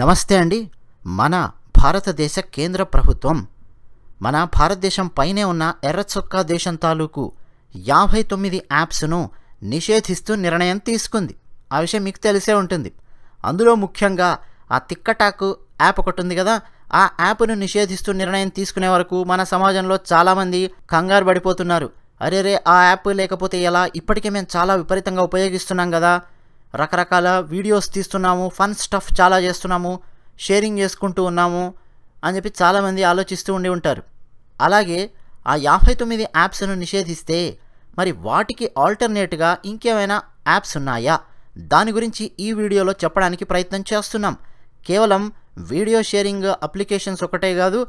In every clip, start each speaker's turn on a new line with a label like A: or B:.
A: నమస్తే అండి మన భారతదేశ కేంద్ర ప్రభుత్వం మన భారతదేశం పైనే ఉన్న ఎర్రచొక్కా దేశం తాలూకు యాభై తొమ్మిది యాప్స్ను నిషేధిస్తూ నిర్ణయం తీసుకుంది ఆ విషయం మీకు తెలిసే ఉంటుంది అందులో ముఖ్యంగా ఆ తిక్కటాకు యాప్ ఒకటి ఉంది కదా ఆ యాప్ను నిషేధిస్తూ నిర్ణయం తీసుకునే వరకు మన సమాజంలో చాలామంది కంగారు పడిపోతున్నారు అరే రే ఆ యాప్ లేకపోతే ఎలా ఇప్పటికే మేము చాలా విపరీతంగా ఉపయోగిస్తున్నాం కదా రకరకాల వీడియోస్ తీస్తున్నాము ఫన్ స్టఫ్ చాలా చేస్తున్నాము షేరింగ్ చేసుకుంటూ ఉన్నాము అని చెప్పి చాలామంది ఆలోచిస్తూ ఉండి ఉంటారు అలాగే ఆ యాభై తొమ్మిది యాప్స్ను నిషేధిస్తే మరి వాటికి ఆల్టర్నేట్గా ఇంకేమైనా యాప్స్ ఉన్నాయా దాని గురించి ఈ వీడియోలో చెప్పడానికి ప్రయత్నం చేస్తున్నాం కేవలం వీడియో షేరింగ్ అప్లికేషన్స్ ఒకటే కాదు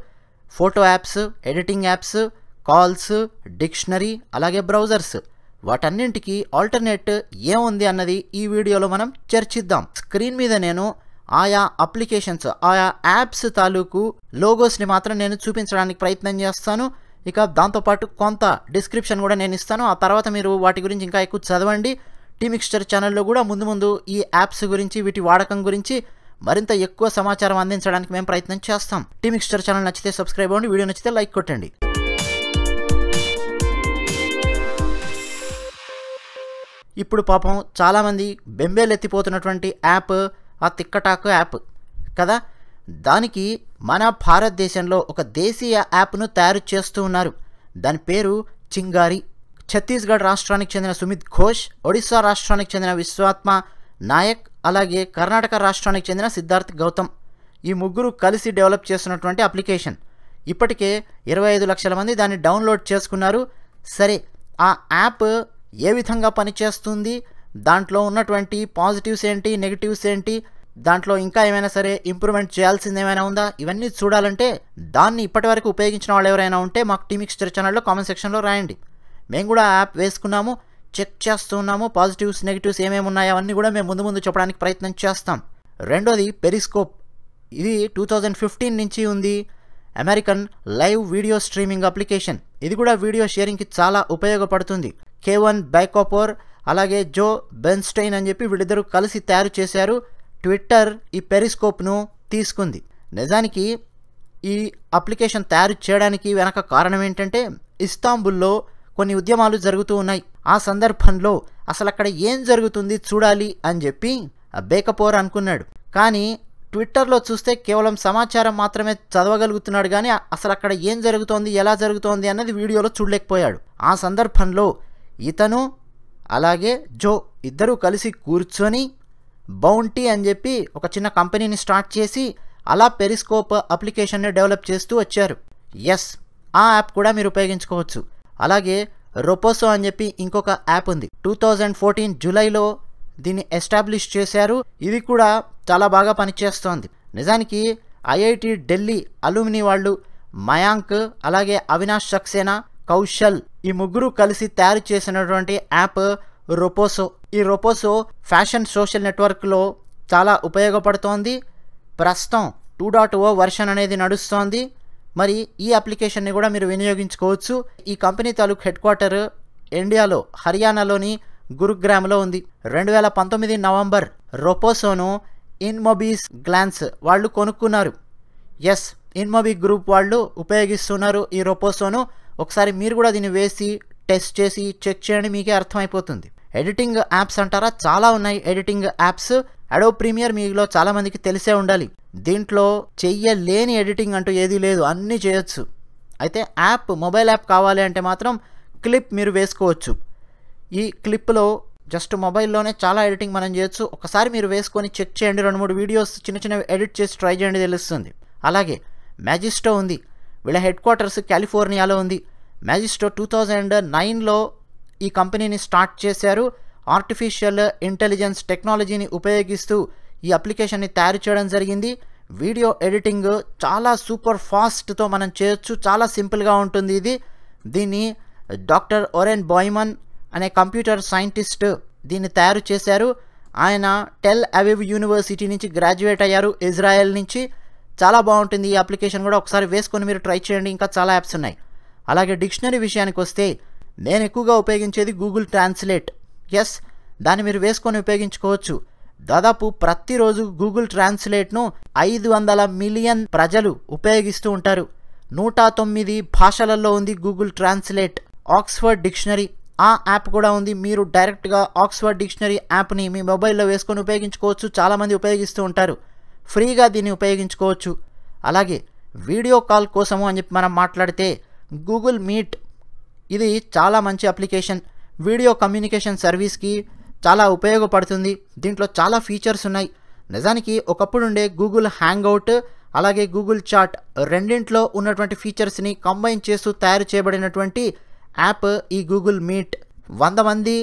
A: photo apps editing apps calls dictionary అలాగే బ్రౌజర్స్ వాటన్నింటికి ఆల్టర్నేట్ ఏముంది అన్నది ఈ వీడియోలో మనం చర్చిద్దాం స్క్రీన్ మీద నేను ఆయా అప్లికేషన్స్ ఆయా యాప్స్ తాలూకు లోగోస్ని మాత్రం నేను చూపించడానికి ప్రయత్నం చేస్తాను ఇక దాంతోపాటు కొంత డిస్క్రిప్షన్ కూడా నేను ఇస్తాను ఆ తర్వాత మీరు వాటి గురించి ఇంకా ఎక్కువ చదవండి టీమిక్స్టర్ ఛానల్లో కూడా ముందు ముందు ఈ యాప్స్ గురించి వీటి వాడకం గురించి మరింత ఎక్కువ సమాచారం అందించడానికి మేము ప్రయత్నం చేస్తాం టీమిక్స్టర్ ఛానల్ నచ్చితే సబ్స్క్రైబ్ అవ్వండి వీడియో నచ్చితే లైక్ కొట్టండి ఇప్పుడు పాపం చాలామంది బెంబేలెత్తిపోతున్నటువంటి యాప్ ఆ తిక్కటాక్ యాప్ కదా దానికి మన భారతదేశంలో ఒక దేశీయ యాప్ను తయారు చేస్తూ ఉన్నారు దాని పేరు చింగారి ఛత్తీస్గఢ్ రాష్ట్రానికి చెందిన సుమిత్ ఘోష్ ఒడిశా రాష్ట్రానికి చెందిన విశ్వాత్మ నాయక్ అలాగే కర్ణాటక రాష్ట్రానికి చెందిన సిద్ధార్థ్ గౌతమ్ ఈ ముగ్గురు కలిసి డెవలప్ చేస్తున్నటువంటి అప్లికేషన్ ఇప్పటికే ఇరవై ఐదు లక్షల మంది దాన్ని డౌన్లోడ్ చేసుకున్నారు సరే ఆ యాప్ ఏ విధంగా పనిచేస్తుంది దాంట్లో ఉన్నటువంటి పాజిటివ్స్ ఏంటి నెగిటివ్స్ ఏంటి దాంట్లో ఇంకా ఏమైనా సరే ఇంప్రూవ్మెంట్ చేయాల్సింది ఏమైనా ఉందా ఇవన్నీ చూడాలంటే దాన్ని ఇప్పటివరకు ఉపయోగించిన వాళ్ళు ఎవరైనా ఉంటే మాకు టీమిక్స్టర్ ఛానల్లో కామెంట్ సెక్షన్లో రాయండి మేము కూడా యాప్ వేసుకున్నాము చెక్ చేస్తున్నాము పాజిటివ్స్ నెగిటివ్స్ ఏమేమి ఉన్నాయో అవన్నీ కూడా మేము ముందు ముందు చెప్పడానికి ప్రయత్నం చేస్తాం రెండోది పెరిస్కోప్ ఇది టూ థౌజండ్ ఫిఫ్టీన్ నుంచి ఉంది American live video streaming application ఇది కూడా వీడియో షేరింగ్కి చాలా ఉపయోగపడుతుంది కేవన్ బ్యాకోపోర్ అలాగే జో బెన్స్టైన్ అని చెప్పి వీళ్ళిద్దరూ కలిసి తయారు చేశారు ట్విట్టర్ ఈ పెరిస్కోప్ను తీసుకుంది నిజానికి ఈ అప్లికేషన్ తయారు చేయడానికి వెనక కారణం ఏంటంటే ఇస్తాంబుల్లో కొన్ని ఉద్యమాలు జరుగుతూ ఉన్నాయి ఆ సందర్భంలో అసలు అక్కడ ఏం జరుగుతుంది చూడాలి అని చెప్పి బేకపోర్ అనుకున్నాడు కానీ ట్విట్టర్లో చూస్తే కేవలం సమాచారం మాత్రమే చదవగలుగుతున్నాడు కానీ అసలు అక్కడ ఏం జరుగుతోంది ఎలా జరుగుతోంది అన్నది వీడియోలో చూడలేకపోయాడు ఆ సందర్భంలో ఇతను అలాగే జో ఇద్దరూ కలిసి కూర్చొని బౌంటీ అని చెప్పి ఒక చిన్న కంపెనీని స్టార్ట్ చేసి అలా పెరిస్కోప్ అప్లికేషన్ని డెవలప్ చేస్తూ వచ్చారు ఎస్ ఆ యాప్ కూడా మీరు ఉపయోగించుకోవచ్చు అలాగే రొపోసో అని చెప్పి ఇంకొక యాప్ ఉంది టూ థౌజండ్ ఫోర్టీన్ జూలైలో దీన్ని ఎస్టాబ్లిష్ చేశారు ఇది కూడా చాలా బాగా పనిచేస్తోంది నిజానికి ఐఐటి ఢిల్లీ అలూమిని వాళ్ళు మయాంక్ అలాగే అవినాష్ సక్సేనా కౌశల్ ఈ ముగ్గురు కలిసి తయారు చేసినటువంటి యాప్ రొపోసో ఈ రొపోసో ఫ్యాషన్ సోషల్ నెట్వర్క్లో చాలా ఉపయోగపడుతోంది ప్రస్తుతం టూ డాట్ ఓ వర్షన్ అనేది నడుస్తోంది మరి ఈ అప్లికేషన్ని కూడా మీరు వినియోగించుకోవచ్చు ఈ కంపెనీ తాలూకు హెడ్ క్వార్టర్ ఇండియాలో హర్యానాలోని గురుగ్రామ్లో ఉంది రెండు వేల పంతొమ్మిది నవంబర్ రొపోసోను ఇన్మొబీస్ గ్లాన్స్ వాళ్ళు కొనుక్కున్నారు ఎస్ ఇన్మొబీ గ్రూప్ వాళ్ళు ఉపయోగిస్తున్నారు ఈ రొపోసోను ఒకసారి మీరు కూడా దీన్ని వేసి టెస్ట్ చేసి చెక్ చేయండి మీకే అర్థమైపోతుంది ఎడిటింగ్ యాప్స్ అంటారా చాలా ఉన్నాయి ఎడిటింగ్ యాప్స్ అడో ప్రీమియర్ మీలో చాలామందికి తెలిసే ఉండాలి దీంట్లో చెయ్యలేని ఎడిటింగ్ అంటూ ఏదీ లేదు అన్నీ చేయొచ్చు అయితే యాప్ మొబైల్ యాప్ కావాలి అంటే మాత్రం క్లిప్ మీరు వేసుకోవచ్చు ఈ క్లిప్లో జస్ట్ మొబైల్లోనే చాలా ఎడిటింగ్ మనం చేయొచ్చు ఒకసారి మీరు వేసుకొని చెక్ చేయండి రెండు మూడు వీడియోస్ చిన్న చిన్నవి ఎడిట్ చేసి ట్రై చేయండి తెలుస్తుంది అలాగే మ్యాజిస్టో ఉంది వీళ్ళ హెడ్ క్వార్టర్స్ కాలిఫోర్నియాలో ఉంది మ్యాజిస్టో టూ థౌజండ్ నైన్లో ఈ కంపెనీని స్టార్ట్ చేశారు ఆర్టిఫిషియల్ ఇంటెలిజెన్స్ టెక్నాలజీని ఉపయోగిస్తూ ఈ అప్లికేషన్ని తయారు చేయడం జరిగింది వీడియో ఎడిటింగ్ చాలా సూపర్ ఫాస్ట్తో మనం చేయొచ్చు చాలా సింపుల్గా ఉంటుంది ఇది దీన్ని డాక్టర్ ఒరెన్ బాయ్మన్ అనే కంప్యూటర్ సైంటిస్ట్ దీన్ని తయారు చేశారు ఆయన టెల్ అవివ్ యూనివర్సిటీ నుంచి గ్రాడ్యుయేట్ అయ్యారు ఇజ్రాయెల్ నుంచి చాలా బాగుంటుంది ఈ అప్లికేషన్ కూడా ఒకసారి వేసుకొని మీరు ట్రై చేయండి ఇంకా చాలా యాప్స్ ఉన్నాయి అలాగే డిక్షనరీ విషయానికి వస్తే నేను ఎక్కువగా ఉపయోగించేది గూగుల్ ట్రాన్స్లేట్ ఎస్ దాన్ని మీరు వేసుకొని ఉపయోగించుకోవచ్చు దాదాపు ప్రతిరోజు గూగుల్ ట్రాన్స్లేట్ను ఐదు వందల మిలియన్ ప్రజలు ఉపయోగిస్తూ ఉంటారు నూట తొమ్మిది భాషలలో ఉంది గూగుల్ ట్రాన్స్లేట్ ఆక్స్ఫర్డ్ డిక్షనరీ ఆ యాప్ కూడా ఉంది మీరు డైరెక్ట్గా ఆక్స్ఫర్డ్ డిక్షనరీ యాప్ని మీ మొబైల్లో వేసుకొని ఉపయోగించుకోవచ్చు చాలామంది ఉపయోగిస్తూ ఉంటారు ఫ్రీగా దీన్ని ఉపయోగించుకోవచ్చు అలాగే వీడియో కాల్ కోసము అని చెప్పి మనం మాట్లాడితే గూగుల్ మీట్ ఇది చాలా మంచి అప్లికేషన్ వీడియో కమ్యూనికేషన్ సర్వీస్కి చాలా ఉపయోగపడుతుంది దీంట్లో చాలా ఫీచర్స్ ఉన్నాయి నిజానికి ఒకప్పుడు ఉండే గూగుల్ హ్యాంగ్అవుట్ అలాగే గూగుల్ చాట్ రెండింట్లో ఉన్నటువంటి ఫీచర్స్ని కంబైన్ చేస్తూ తయారు చేయబడినటువంటి యాప్ ఈ గూగుల్ మీట్ వంద మంది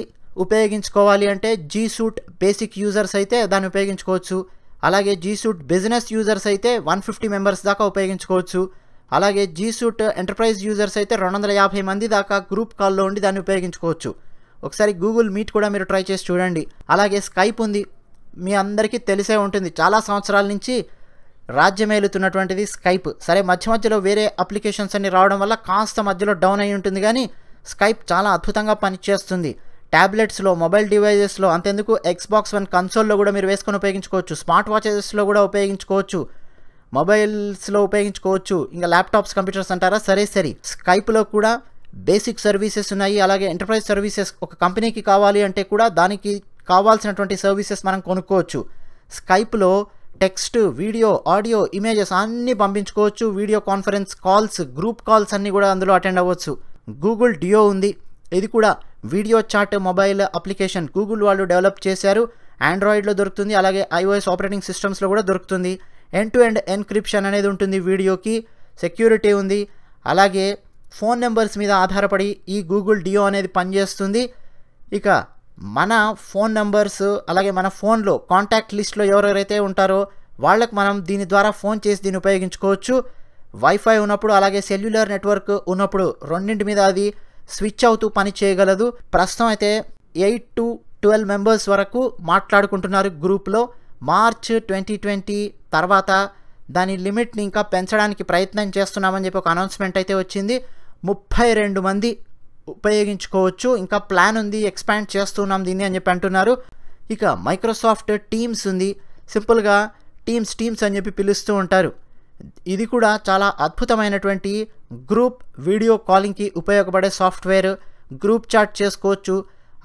A: ఉపయోగించుకోవాలి అంటే జీ సూట్ బేసిక్ యూజర్స్ అయితే దాన్ని ఉపయోగించుకోవచ్చు అలాగే జీ సూట్ బిజినెస్ యూజర్స్ అయితే వన్ ఫిఫ్టీ మెంబర్స్ దాకా ఉపయోగించుకోవచ్చు అలాగే జీ సూట్ ఎంటర్ప్రైజ్ యూజర్స్ అయితే రెండు వందల యాభై మంది దాకా గ్రూప్ కాల్లో ఉండి దాన్ని ఉపయోగించుకోవచ్చు ఒకసారి గూగుల్ మీట్ కూడా మీరు ట్రై చేసి చూడండి అలాగే స్కైప్ ఉంది మీ అందరికీ తెలిసే ఉంటుంది చాలా సంవత్సరాల నుంచి రాజ్యమేలుతున్నటువంటిది స్కైప్ సరే మధ్య మధ్యలో వేరే అప్లికేషన్స్ అన్ని రావడం వల్ల కాస్త మధ్యలో డౌన్ అయి ఉంటుంది కానీ స్కైప్ చాలా అద్భుతంగా పనిచేస్తుంది ట్యాబ్లెట్స్లో మొబైల్ డివైజెస్లో అంతెందుకు ఎక్స్బాక్స్ వన్ కన్సోల్లో కూడా మీరు వేసుకొని ఉపయోగించుకోవచ్చు స్మార్ట్ వాచెస్లో కూడా ఉపయోగించుకోవచ్చు మొబైల్స్లో ఉపయోగించుకోవచ్చు ఇంకా ల్యాప్టాప్స్ కంప్యూటర్స్ అంటారా సరే సరే స్కైప్లో కూడా బేసిక్ సర్వీసెస్ ఉన్నాయి అలాగే ఎంటర్ప్రైజ్ సర్వీసెస్ ఒక కంపెనీకి కావాలి అంటే కూడా దానికి కావాల్సినటువంటి సర్వీసెస్ మనం కొనుక్కోవచ్చు స్కైప్లో టెక్స్ట్ వీడియో ఆడియో ఇమేజెస్ అన్నీ పంపించుకోవచ్చు video conference calls group calls అన్నీ కూడా అందులో అటెండ్ అవ్వచ్చు గూగుల్ డియో ఉంది ఇది కూడా video chat mobile application Google వాళ్ళు డెవలప్ చేశారు ఆండ్రాయిడ్లో దొరుకుతుంది అలాగే ఐఓఎస్ ఆపరేటింగ్ సిస్టమ్స్లో కూడా దొరుకుతుంది ఎన్ టు ఎండ్ ఎన్క్రిప్షన్ అనేది ఉంటుంది వీడియోకి సెక్యూరిటీ ఉంది అలాగే ఫోన్ నెంబర్స్ మీద ఆధారపడి ఈ గూగుల్ డియో అనేది పనిచేస్తుంది ఇక మన ఫోన్ నెంబర్స్ అలాగే మన ఫోన్లో కాంటాక్ట్ లిస్ట్లో ఎవరెవరైతే ఉంటారో వాళ్ళకు మనం దీని ద్వారా ఫోన్ చేసి దీన్ని ఉపయోగించుకోవచ్చు వైఫై ఉన్నప్పుడు అలాగే సెల్యులర్ నెట్వర్క్ ఉన్నప్పుడు రెండింటి మీద అది స్విచ్ అవుతూ పని చేయగలదు ప్రస్తుతం అయితే ఎయిట్ టు ట్వెల్వ్ మెంబర్స్ వరకు మాట్లాడుకుంటున్నారు గ్రూప్లో మార్చ్ ట్వంటీ ట్వంటీ తర్వాత దాని లిమిట్ని ఇంకా పెంచడానికి ప్రయత్నం చేస్తున్నామని చెప్పి ఒక అనౌన్స్మెంట్ అయితే వచ్చింది ముప్పై రెండు మంది ఉపయోగించుకోవచ్చు ఇంకా ప్లాన్ ఉంది ఎక్స్పాండ్ చేస్తున్నాం దీన్ని అని చెప్పి అంటున్నారు ఇక మైక్రోసాఫ్ట్ టీమ్స్ ఉంది సింపుల్గా టీమ్స్ టీమ్స్ అని చెప్పి పిలుస్తూ ఉంటారు ఇది కూడా చాలా అద్భుతమైనటువంటి గ్రూప్ వీడియో కాలింగ్కి ఉపయోగపడే సాఫ్ట్వేర్ గ్రూప్ చాట్ చేసుకోవచ్చు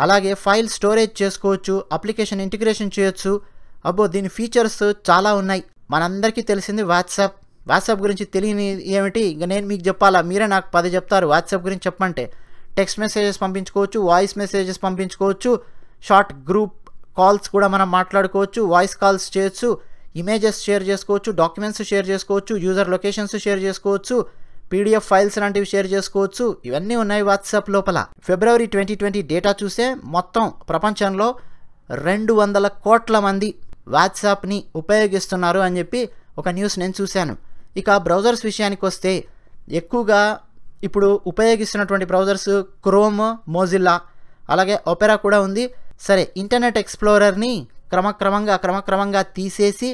A: అలాగే ఫైల్ స్టోరేజ్ చేసుకోవచ్చు అప్లికేషన్ ఇంటిగ్రేషన్ చేయొచ్చు అబ్బో దీని ఫీచర్స్ చాలా ఉన్నాయి మనందరికీ తెలిసింది వాట్సాప్ వాట్సాప్ గురించి తెలియని ఏమిటి ఇక నేను మీకు చెప్పాలా మీరే నాకు పది చెప్తారు వాట్సాప్ గురించి చెప్పమంటే టెక్స్ట్ మెసేజెస్ పంపించుకోవచ్చు వాయిస్ మెసేజెస్ పంపించుకోవచ్చు షార్ట్ గ్రూప్ కాల్స్ కూడా మనం మాట్లాడుకోవచ్చు వాయిస్ కాల్స్ చేయొచ్చు ఇమేజెస్ షేర్ చేసుకోవచ్చు డాక్యుమెంట్స్ షేర్ చేసుకోవచ్చు యూజర్ లొకేషన్స్ షేర్ చేసుకోవచ్చు పీడిఎఫ్ ఫైల్స్ లాంటివి షేర్ చేసుకోవచ్చు ఇవన్నీ ఉన్నాయి వాట్సాప్ లోపల ఫిబ్రవరి ట్వంటీ ట్వంటీ డేటా చూస్తే మొత్తం ప్రపంచంలో రెండు వందల కోట్ల మంది వాట్సాప్ని ఉపయోగిస్తున్నారు అని చెప్పి ఒక న్యూస్ నేను చూశాను ఇక బ్రౌజర్స్ విషయానికి వస్తే ఎక్కువగా ఇప్పుడు ఉపయోగిస్తున్నటువంటి బ్రౌజర్స్ క్రోమ్ మోజిల్లా అలాగే ఒపెరా కూడా ఉంది సరే ఇంటర్నెట్ ఎక్స్ప్లోరర్ని క్రమక్రమంగా క్రమక్రమంగా తీసేసి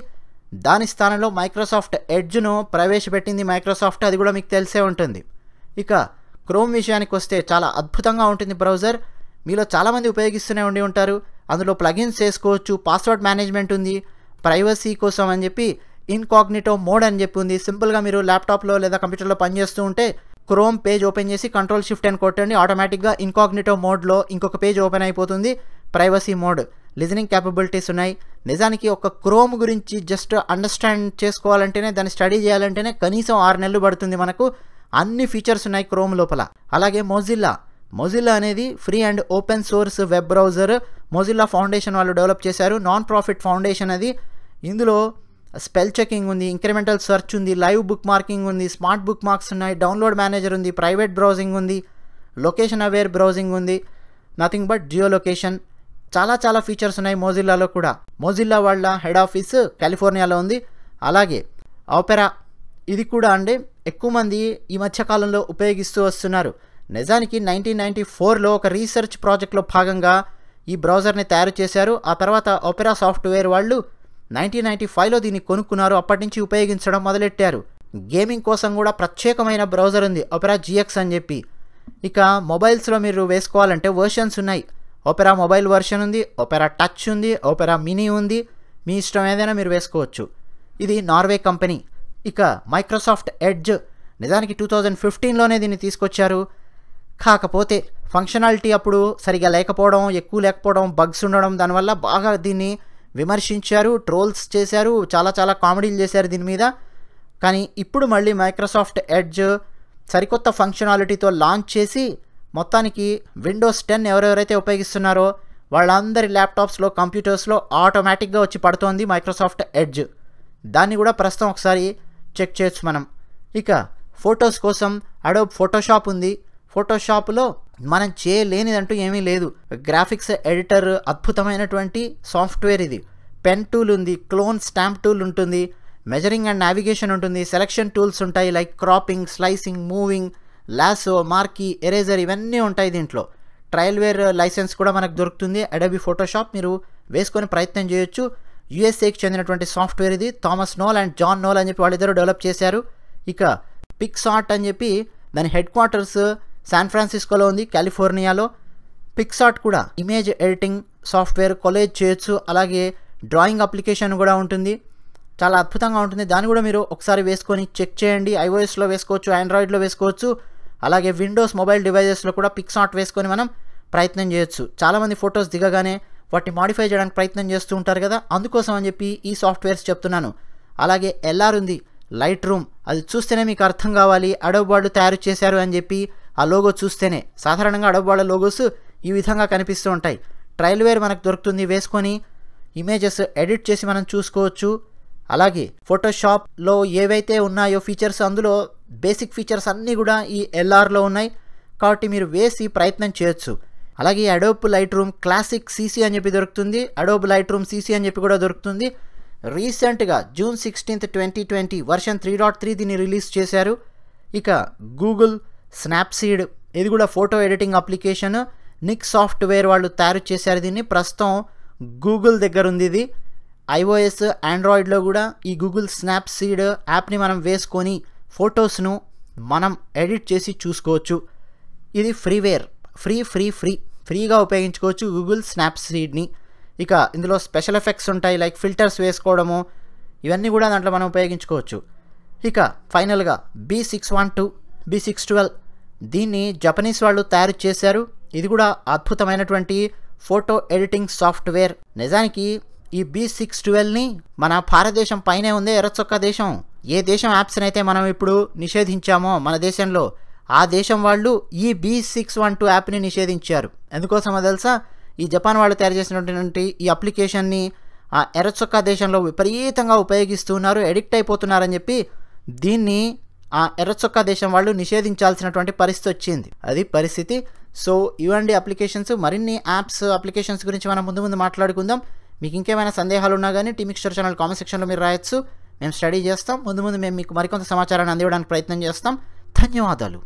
A: దాని స్థానంలో మైక్రోసాఫ్ట్ ఎడ్జ్ను ప్రవేశపెట్టింది మైక్రోసాఫ్ట్ అది కూడా మీకు తెలిసే ఉంటుంది ఇక క్రోమ్ విషయానికి వస్తే చాలా అద్భుతంగా ఉంటుంది బ్రౌజర్ మీలో చాలామంది ఉపయోగిస్తూనే ఉండి ఉంటారు అందులో ప్లగిన్స్ చేసుకోవచ్చు పాస్వర్డ్ మేనేజ్మెంట్ ఉంది ప్రైవసీ కోసం అని చెప్పి ఇన్కాగ్నిటో మోడ్ అని చెప్పి ఉంది సింపుల్గా మీరు ల్యాప్టాప్లో లేదా కంప్యూటర్లో పనిచేస్తూ ఉంటే క్రోమ్ పేజ్ ఓపెన్ చేసి కంట్రోల్ షిఫ్ట్ అని కొట్టండి ఆటోమేటిక్గా ఇన్కాగ్నిటో మోడ్లో ఇంకొక పేజ్ ఓపెన్ అయిపోతుంది ప్రైవసీ మోడ్ లిజనింగ్ క్యాపబిలిటీస్ ఉన్నాయి నిజానికి ఒక క్రోమ్ గురించి జస్ట్ అండర్స్టాండ్ చేసుకోవాలంటేనే దాన్ని స్టడీ చేయాలంటేనే కనీసం ఆరు నెలలు పడుతుంది మనకు అన్ని ఫీచర్స్ ఉన్నాయి క్రోమ్ లోపల అలాగే మొజిల్లా మొజిల్లా అనేది free and open source web browser Mozilla foundation వాళ్ళు డెవలప్ చేశారు నాన్ ప్రాఫిట్ ఫౌండేషన్ అది ఇందులో స్పెల్ చెకింగ్ ఉంది ఇంక్రిమెంటల్ సర్చ్ ఉంది లైవ్ బుక్ మార్కింగ్ ఉంది స్మార్ట్ బుక్ మార్క్స్ ఉన్నాయి డౌన్లోడ్ మేనేజర్ ఉంది ప్రైవేట్ బ్రౌజింగ్ ఉంది లొకేషన్ అవేర్ బ్రౌజింగ్ ఉంది నథింగ్ బట్ జియో లొకేషన్ చాలా చాలా ఫీచర్స్ ఉన్నాయి మోజిల్లాలో కూడా మోజిల్లా వాళ్ళ హెడ్ ఆఫీస్ కాలిఫోర్నియాలో ఉంది అలాగే ఆపెరా ఇది కూడా అండి ఎక్కువ మంది ఈ మధ్యకాలంలో ఉపయోగిస్తూ వస్తున్నారు నిజానికి నైన్టీన్ నైంటీ ఫోర్లో ఒక రీసెర్చ్ ప్రాజెక్ట్లో భాగంగా ఈ బ్రౌజర్ని తయారు చేశారు ఆ తర్వాత ఒపెరా సాఫ్ట్వేర్ వాళ్ళు నైన్టీన్ నైంటీ ఫైవ్లో దీన్ని కొనుక్కున్నారు అప్పటి నుంచి ఉపయోగించడం మొదలెట్టారు గేమింగ్ కోసం కూడా ప్రత్యేకమైన బ్రౌజర్ ఉంది ఒపెరా జిఎక్స్ అని చెప్పి ఇక మొబైల్స్లో మీరు వేసుకోవాలంటే వర్షన్స్ ఉన్నాయి ఒపెరా మొబైల్ వర్షన్ ఉంది ఒపెరా టచ్ ఉంది ఒపెరా మినీ ఉంది మీ ఇష్టం ఏదైనా మీరు వేసుకోవచ్చు ఇది నార్వే కంపెనీ ఇక మైక్రోసాఫ్ట్ ఎడ్జ్ నిజానికి టూ థౌజండ్ ఫిఫ్టీన్లోనే దీన్ని తీసుకొచ్చారు కాకపోతే ఫంక్షనాలిటీ అప్పుడు సరిగా లేకపోవడం ఎక్కువ లేకపోవడం బగ్స్ ఉండడం దానివల్ల బాగా దీన్ని విమర్శించారు ట్రోల్స్ చేశారు చాలా చాలా కామెడీలు చేశారు దీని మీద కానీ ఇప్పుడు మళ్ళీ మైక్రోసాఫ్ట్ ఎడ్జ్ సరికొత్త ఫంక్షనాలిటీతో లాంచ్ చేసి మొత్తానికి విండోస్ టెన్ ఎవరెవరైతే ఉపయోగిస్తున్నారో వాళ్ళందరి ల్యాప్టాప్స్లో కంప్యూటర్స్లో ఆటోమేటిక్గా వచ్చి పడుతోంది మైక్రోసాఫ్ట్ ఎడ్జ్ దాన్ని కూడా ప్రస్తుతం ఒకసారి చెక్ చేయొచ్చు మనం ఇక ఫొటోస్ కోసం అడోబ్ ఫోటోషాప్ ఉంది ఫోటోషాప్లో మనం చేయలేనిదంటూ ఏమీ లేదు గ్రాఫిక్స్ ఎడిటర్ అద్భుతమైనటువంటి సాఫ్ట్వేర్ ఇది పెన్ టూల్ ఉంది క్లోన్ స్టాంప్ టూల్ ఉంటుంది మెజరింగ్ అండ్ నావిగేషన్ ఉంటుంది సెలక్షన్ టూల్స్ ఉంటాయి like cropping slicing moving lasso marquee eraser ఇవన్నీ ఉంటాయి దీంట్లో ట్రయల్ వేర్ లైసెన్స్ కూడా మనకు దొరుకుతుంది అడబీ ఫోటోషాప్ మీరు వేసుకొని ప్రయత్నం చేయొచ్చు యుఎస్ఏకి చెందినటువంటి సాఫ్ట్వేర్ ఇది Thomas Knoll and John Knoll అని చెప్పి వాళ్ళిద్దరూ డెవలప్ చేశారు ఇక పిక్స్ ఆర్ట్ అని చెప్పి దాని హెడ్ క్వార్టర్స్ శాన్ ఫ్రాన్సిస్కోలో ఉంది కాలిఫోర్నియాలో పిక్సాట్ కూడా ఇమేజ్ ఎడిటింగ్ సాఫ్ట్వేర్ కొలేజ్ చేయొచ్చు అలాగే డ్రాయింగ్ అప్లికేషన్ కూడా ఉంటుంది చాలా అద్భుతంగా ఉంటుంది దాన్ని కూడా మీరు ఒకసారి వేసుకొని చెక్ చేయండి ఐఓఎస్లో వేసుకోవచ్చు ఆండ్రాయిడ్లో వేసుకోవచ్చు అలాగే విండోస్ మొబైల్ డివైజెస్లో కూడా పిక్సాట్ వేసుకొని మనం ప్రయత్నం చేయొచ్చు చాలామంది ఫొటోస్ దిగగానే వాటిని మాడిఫై చేయడానికి ప్రయత్నం చేస్తూ ఉంటారు కదా అందుకోసం అని చెప్పి ఈ సాఫ్ట్వేర్స్ చెప్తున్నాను అలాగే ఎల్ఆర్ ఉంది లైట్ రూమ్ అది చూస్తేనే మీకు అర్థం కావాలి అడవ్ తయారు చేశారు అని చెప్పి ఆ లోగో చూస్తేనే సాధారణంగా అడవ్ లోగోస్ ఈ విధంగా కనిపిస్తూ ఉంటాయి ట్రయల్ వేర్ మనకు దొరుకుతుంది వేసుకొని ఇమేజెస్ ఎడిట్ చేసి మనం చూసుకోవచ్చు అలాగే ఫోటోషాప్లో ఏవైతే ఉన్నాయో ఫీచర్స్ అందులో బేసిక్ ఫీచర్స్ అన్నీ కూడా ఈ ఎల్ఆర్లో ఉన్నాయి కాబట్టి మీరు వేసి ప్రయత్నం చేయొచ్చు అలాగే Adobe Lightroom Classic CC అని చెప్పి దొరుకుతుంది అడోబ్ లైట్ రూమ్ సీసీ అని చెప్పి కూడా దొరుకుతుంది రీసెంట్గా June sixteenth twenty twenty version three dot three దీన్ని రిలీజ్ చేశారు ఇక గూగుల్ స్నాప్సీడ్ ఇది కూడా photo editing application Nik software వాళ్ళు తయారు చేశారు దీన్ని ప్రస్తుతం గూగుల్ దగ్గర ఉంది ఇది ఐఓఎస్ ఆండ్రాయిడ్లో కూడా ఈ గూగుల్ స్నాప్సీడ్ యాప్ని మనం వేసుకొని ఫొటోస్ను మనం ఎడిట్ చేసి చూసుకోవచ్చు ఇది ఫ్రీవేర్ ఫ్రీ ఫ్రీ ఫ్రీ ఫ్రీగా ఉపయోగించుకోవచ్చు గూగుల్ స్నాప్ సీడ్ని ఇక ఇందులో స్పెషల్ ఎఫెక్ట్స్ ఉంటాయి లైక్ ఫిల్టర్స్ వేసుకోవడము ఇవన్నీ కూడా దాంట్లో మనం ఉపయోగించుకోవచ్చు ఇక ఫైనల్గా B six one two B six twelve దీన్ని జపనీస్ వాళ్ళు తయారు చేశారు ఇది కూడా అద్భుతమైనటువంటి ఫోటో ఎడిటింగ్ సాఫ్ట్వేర్ నిజానికి ఈ బీ సిక్స్ ట్వెల్వ్ని మన భారతదేశం పైనే ఉంది ఎర్రచొక్క దేశం ఏ దేశం యాప్స్ని అయితే మనం ఇప్పుడు నిషేధించామో మన దేశంలో ఆ దేశం వాళ్ళు ఈ బీ సిక్స్ వన్ టూ యాప్ని నిషేధించారు ఎందుకోసమో తెలుసా ఈ జపాన్ వాళ్ళు తయారు చేసినటువంటి ఈ అప్లికేషన్ని ఆ ఎరచొక్క దేశంలో విపరీతంగా ఉపయోగిస్తున్నారు ఎడిక్ట్ అయిపోతున్నారని చెప్పి దీన్ని ఆ ఎర్రచొక్క దేశం వాళ్ళు నిషేధించాల్సినటువంటి పరిస్థితి వచ్చింది అది పరిస్థితి సో ఇవ్వండి అప్లికేషన్స్ మరిన్ని యాప్స్ అప్లికేషన్స్ గురించి మనం ముందు ముందు మాట్లాడుకుందాం మీకు ఇంకేమైనా సందేహాలు ఉన్నా కానీ టీమిక్స్టర్ ఛానల్ కామెంట్ సెక్షన్లో మీరు రాయొచ్చు మేము స్టడీ చేస్తాం ముందు ముందు మేము మీకు మరికొంత సమాచారాన్ని అందివ్వడానికి ప్రయత్నం చేస్తాం ధన్యవాదాలు